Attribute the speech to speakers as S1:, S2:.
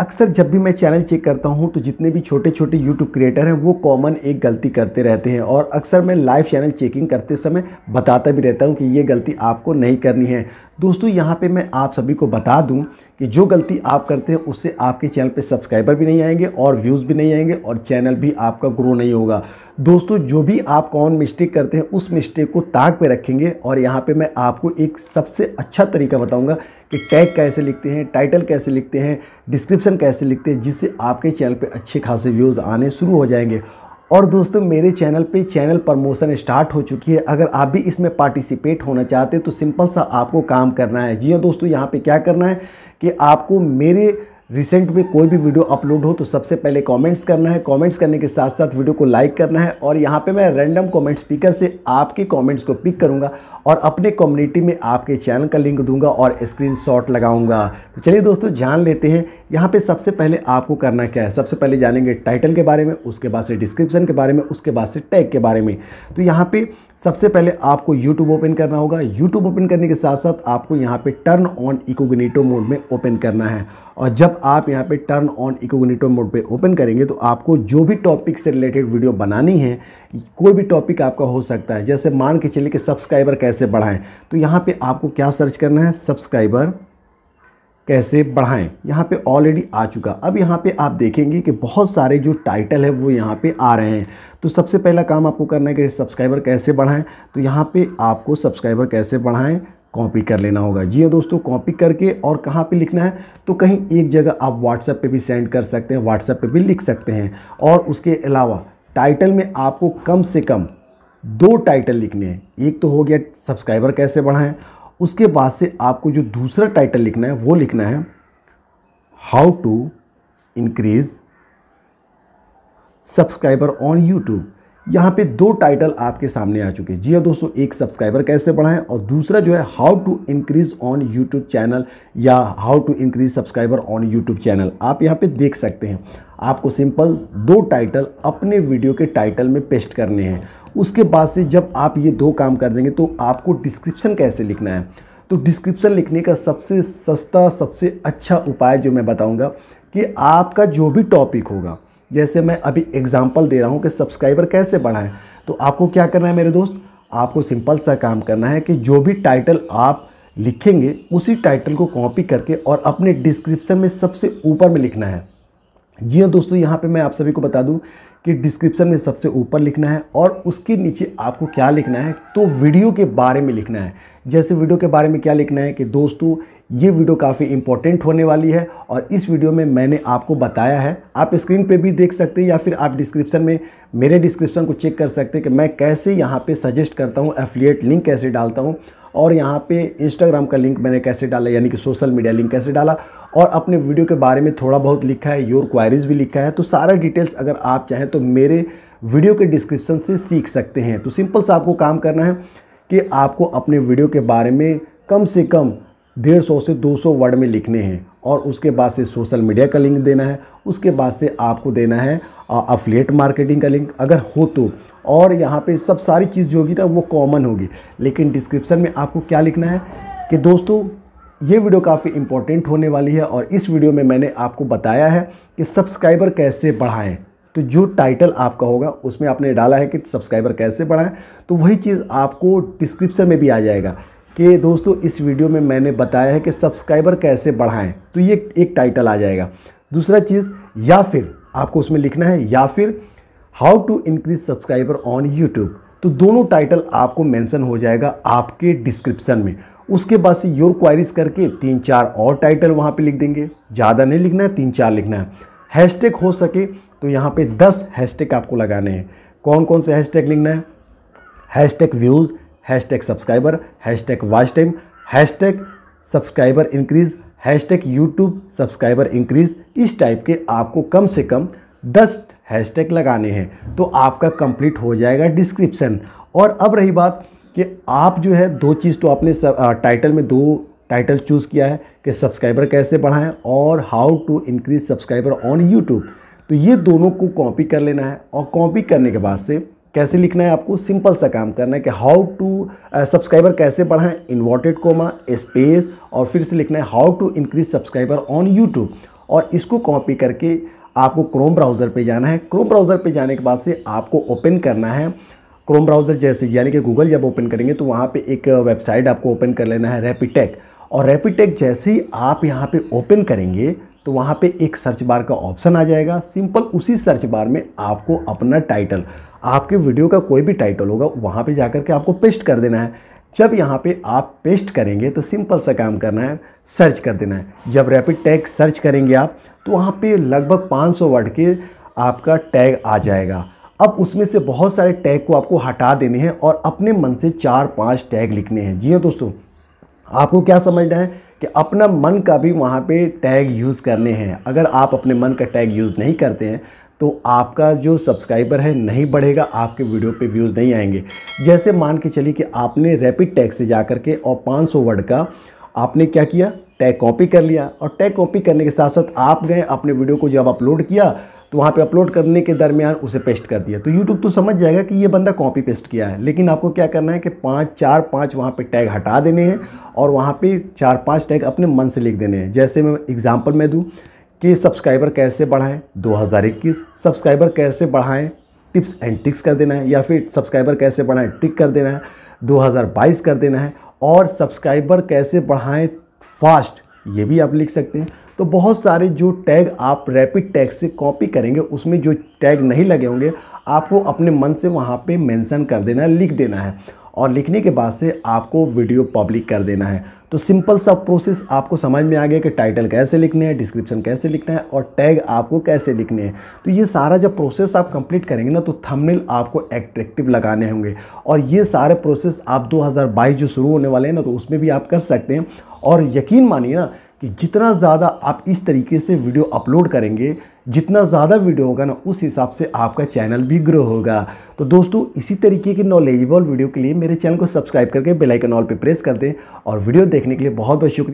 S1: अक्सर जब भी मैं चैनल चेक करता हूँ तो जितने भी छोटे छोटे यूट्यूब क्रिएटर हैं वो कॉमन एक गलती करते रहते हैं और अक्सर मैं लाइव चैनल चेकिंग करते समय बताता भी रहता हूँ कि ये गलती आपको नहीं करनी है दोस्तों यहाँ पे मैं आप सभी को बता दूँ कि जो गलती आप करते हैं उससे आपके चैनल पे सब्सक्राइबर भी नहीं आएंगे और व्यूज़ भी नहीं आएंगे और चैनल भी आपका ग्रो नहीं होगा दोस्तों जो भी आप कौन मिस्टेक करते हैं उस मिस्टेक को ताक पे रखेंगे और यहाँ पे मैं आपको एक सबसे अच्छा तरीका बताऊँगा कि टैग कैसे लिखते हैं टाइटल कैसे लिखते हैं डिस्क्रिप्शन कैसे लिखते हैं जिससे आपके चैनल पर अच्छे खासे व्यूज़ आने शुरू हो जाएंगे और दोस्तों मेरे चैनल पे चैनल प्रमोशन स्टार्ट हो चुकी है अगर आप भी इसमें पार्टिसिपेट होना चाहते हो तो सिंपल सा आपको काम करना है जी हाँ दोस्तों यहाँ पे क्या करना है कि आपको मेरे रिसेंट में कोई भी वीडियो अपलोड हो तो सबसे पहले कमेंट्स करना है कमेंट्स करने के साथ साथ वीडियो को लाइक करना है और यहाँ पे मैं रैंडम कमेंट स्पीकर से आपके कमेंट्स को पिक करूँगा और अपने कम्युनिटी में आपके चैनल का लिंक दूंगा और स्क्रीन शॉट लगाऊँगा तो चलिए दोस्तों जान लेते हैं यहाँ पर सबसे पहले आपको करना क्या है सबसे पहले जानेंगे टाइटल के बारे में उसके बाद से डिस्क्रिप्शन के बारे में उसके बाद से टैग के बारे में तो यहाँ पर सबसे पहले आपको यूट्यूब ओपन करना होगा यूट्यूब ओपन करने के साथ साथ आपको यहाँ पर टर्न ऑन इकोगनीटो मोड में ओपन करना है और जब आप यहाँ पर टर्न ऑन इकोगनीटो मोड पर ओपन करेंगे तो आपको जो भी टॉपिक से रिलेटेड वीडियो बनानी है कोई भी टॉपिक आपका हो सकता है जैसे मान के चलिए कि सब्सक्राइबर कैसे कैसे बढ़ाएं तो यहाँ पे आपको क्या सर्च करना है सब्सक्राइबर कैसे बढ़ाएं यहाँ पे ऑलरेडी आ चुका अब यहाँ पे आप देखेंगे कि बहुत सारे जो टाइटल है वो यहाँ पे आ रहे हैं तो सबसे पहला काम आपको करना है कि सब्सक्राइबर कैसे बढ़ाएं तो यहाँ पे आपको सब्सक्राइबर कैसे बढ़ाएं कॉपी कर लेना होगा जी हाँ दोस्तों कॉपी करके और कहाँ पे लिखना है तो कहीं एक जगह आप व्हाट्सएप पर भी सेंड कर सकते हैं व्हाट्सएप पर भी लिख सकते हैं और उसके अलावा टाइटल में आपको कम से कम दो टाइटल लिखने हैं एक तो हो गया सब्सक्राइबर कैसे बढ़ाएं उसके बाद से आपको जो दूसरा टाइटल लिखना है वो लिखना है how to increase subscriber on YouTube यहाँ पे दो टाइटल आपके सामने आ चुके हैं जी हाँ दोस्तों एक सब्सक्राइबर कैसे बढ़ाएं और दूसरा जो है how to increase on YouTube channel या how to increase subscriber on YouTube channel आप यहाँ पे देख सकते हैं आपको सिंपल दो टाइटल अपने वीडियो के टाइटल में पेस्ट करने हैं उसके बाद से जब आप ये दो काम कर देंगे तो आपको डिस्क्रिप्शन कैसे लिखना है तो डिस्क्रिप्शन लिखने का सबसे सस्ता सबसे अच्छा उपाय जो मैं बताऊँगा कि आपका जो भी टॉपिक होगा जैसे मैं अभी एग्ज़ाम्पल दे रहा हूँ कि सब्सक्राइबर कैसे बढ़ाएं तो आपको क्या करना है मेरे दोस्त आपको सिंपल सा काम करना है कि जो भी टाइटल आप लिखेंगे उसी टाइटल को कॉपी करके और अपने डिस्क्रिप्शन में सबसे ऊपर में लिखना है जी हाँ दोस्तों यहाँ पे मैं आप सभी को बता दूँ कि डिस्क्रिप्शन में सबसे ऊपर लिखना है और उसके नीचे आपको क्या लिखना है तो वीडियो के बारे में लिखना है जैसे वीडियो के बारे में क्या लिखना है कि दोस्तों ये वीडियो काफ़ी इंपॉर्टेंट होने वाली है और इस वीडियो में मैंने आपको बताया है आप स्क्रीन पे भी देख सकते हैं या फिर आप डिस्क्रिप्शन में मेरे डिस्क्रिप्शन को चेक कर सकते हैं कि मैं कैसे यहाँ पे सजेस्ट करता हूँ एफिलिएट लिंक कैसे डालता हूँ और यहाँ पे इंस्टाग्राम का लिंक मैंने कैसे डाला यानी कि सोशल मीडिया लिंक कैसे डाला और अपने वीडियो के बारे में थोड़ा बहुत लिखा है योर क्वायरीज़ भी लिखा है तो सारा डिटेल्स अगर आप चाहें तो मेरे वीडियो के डिस्क्रिप्शन से सीख सकते हैं तो सिंपल सा आपको काम करना है कि आपको अपने वीडियो के बारे में कम से कम डेढ़ सौ से दो सौ वर्ड में लिखने हैं और उसके बाद से सोशल मीडिया का लिंक देना है उसके बाद से आपको देना है अफिलेट मार्केटिंग का लिंक अगर हो तो और यहाँ पे सब सारी चीज़ जो होगी ना वो कॉमन होगी लेकिन डिस्क्रिप्शन में आपको क्या लिखना है कि दोस्तों ये वीडियो काफ़ी इंपॉर्टेंट होने वाली है और इस वीडियो में मैंने आपको बताया है कि सब्सक्राइबर कैसे बढ़ाएं तो जो टाइटल आपका होगा उसमें आपने डाला है कि सब्सक्राइबर कैसे बढ़ाएं तो वही चीज़ आपको डिस्क्रिप्शन में भी आ जाएगा कि दोस्तों इस वीडियो में मैंने बताया है कि सब्सक्राइबर कैसे बढ़ाएं तो ये एक टाइटल आ जाएगा दूसरा चीज़ या फिर आपको उसमें लिखना है या फिर how to increase subscriber on YouTube तो दोनों टाइटल आपको मैंसन हो जाएगा आपके डिस्क्रिप्शन में उसके बाद से योर क्वायरीज करके तीन चार और टाइटल वहाँ पर लिख देंगे ज़्यादा नहीं लिखना है तीन चार लिखना है हैशटैग हो सके तो यहाँ पे दस हैशटैग आपको लगाने हैं कौन कौन से हैशटैग लिखना है hashtag views hashtag subscriber hashtag watch time hashtag subscriber increase hashtag YouTube subscriber increase इस टाइप के आपको कम से कम दस हैशटैग लगाने हैं तो आपका कंप्लीट हो जाएगा डिस्क्रिप्शन और अब रही बात कि आप जो है दो चीज़ तो आपने टाइटल में दो टाइटल चूज़ किया है कि सब्सक्राइबर कैसे बढ़ाएं और how to increase subscriber on YouTube तो ये दोनों को कॉपी कर लेना है और कॉपी करने के बाद से कैसे लिखना है आपको सिंपल सा काम करना है कि हाउ टू सब्सक्राइबर कैसे बढ़ाएं इन्वर्टेड कोमा स्पेस और फिर से लिखना है how to increase subscriber on YouTube और इसको कॉपी करके आपको क्रोम ब्राउज़र पे जाना है क्रोम ब्राउज़र पे जाने के बाद से आपको ओपन करना है क्रोम ब्राउज़र जैसे यानी कि गूगल जब ओपन करेंगे तो वहाँ पे एक वेबसाइट uh, आपको ओपन कर लेना है रेपिटेक और रेपिड टेक जैसे ही आप यहाँ पे ओपन करेंगे तो वहाँ पे एक सर्च बार का ऑप्शन आ जाएगा सिंपल उसी सर्च बार में आपको अपना टाइटल आपके वीडियो का कोई भी टाइटल होगा वहाँ पे जाकर के आपको पेस्ट कर देना है जब यहाँ पे आप पेस्ट करेंगे तो सिंपल सा काम करना है सर्च कर देना है जब रैपिड टैग सर्च करेंगे आप तो वहाँ पे लगभग 500 वर्ड के आपका टैग आ जाएगा अब उसमें से बहुत सारे टैग को आपको हटा देने हैं और अपने मन से चार पाँच टैग लिखने हैं जी हाँ दोस्तों आपको क्या समझना है कि अपना मन का भी वहाँ पे टैग यूज़ करने हैं अगर आप अपने मन का टैग यूज़ नहीं करते हैं तो आपका जो सब्सक्राइबर है नहीं बढ़ेगा आपके वीडियो पे व्यूज़ नहीं आएंगे जैसे मान के चलिए कि आपने रैपिड टैग से जा कर के और 500 वर्ड का आपने क्या किया टैग कॉपी कर लिया और टैग कॉपी करने के साथ साथ आप गए अपने वीडियो को जब अपलोड किया तो वहाँ पे अपलोड करने के दरमियान उसे पेस्ट कर दिया तो यूट्यूब तो समझ जाएगा कि ये बंदा कॉपी पेस्ट किया है लेकिन आपको क्या करना है कि पाँच चार पाँच वहाँ पे टैग हटा देने हैं और वहाँ पे चार पाँच टैग अपने मन से लिख देने हैं जैसे मैं एग्ज़ाम्पल मैं दूँ कि सब्सक्राइबर कैसे बढ़ाएँ दो सब्सक्राइबर कैसे बढ़ाएँ टिप्स एंड ट्रिक्स कर देना है या फिर सब्सक्राइबर कैसे बढ़ाएँ ट्रिक कर देना है दो कर देना है और सब्सक्राइबर कैसे बढ़ाएँ फास्ट ये भी आप लिख सकते हैं तो बहुत सारे जो टैग आप रैपिड टैग से कॉपी करेंगे उसमें जो टैग नहीं लगे होंगे आपको अपने मन से वहाँ पे मेंशन कर देना है लिख देना है और लिखने के बाद से आपको वीडियो पब्लिक कर देना है तो सिंपल सा प्रोसेस आपको समझ में आ गया कि टाइटल कैसे लिखने हैं डिस्क्रिप्शन कैसे लिखना है और टैग आपको कैसे लिखने हैं तो ये सारा जब प्रोसेस आप कंप्लीट करेंगे ना तो थंबनेल आपको एट्रैक्टिव लगाने होंगे और ये सारे प्रोसेस आप 2022 जो शुरू होने वाले हैं ना तो उसमें भी आप कर सकते हैं और यकीन मानिए ना कि जितना ज़्यादा आप इस तरीके से वीडियो अपलोड करेंगे जितना ज़्यादा वीडियो होगा ना उस हिसाब से आपका चैनल भी ग्रो होगा तो दोस्तों इसी तरीके की नॉलेजेबल वीडियो के लिए मेरे चैनल को सब्सक्राइब करके बेलाइकन ऑल पर प्रेस कर दें और वीडियो देखने के लिए बहुत बहुत शुक्रिया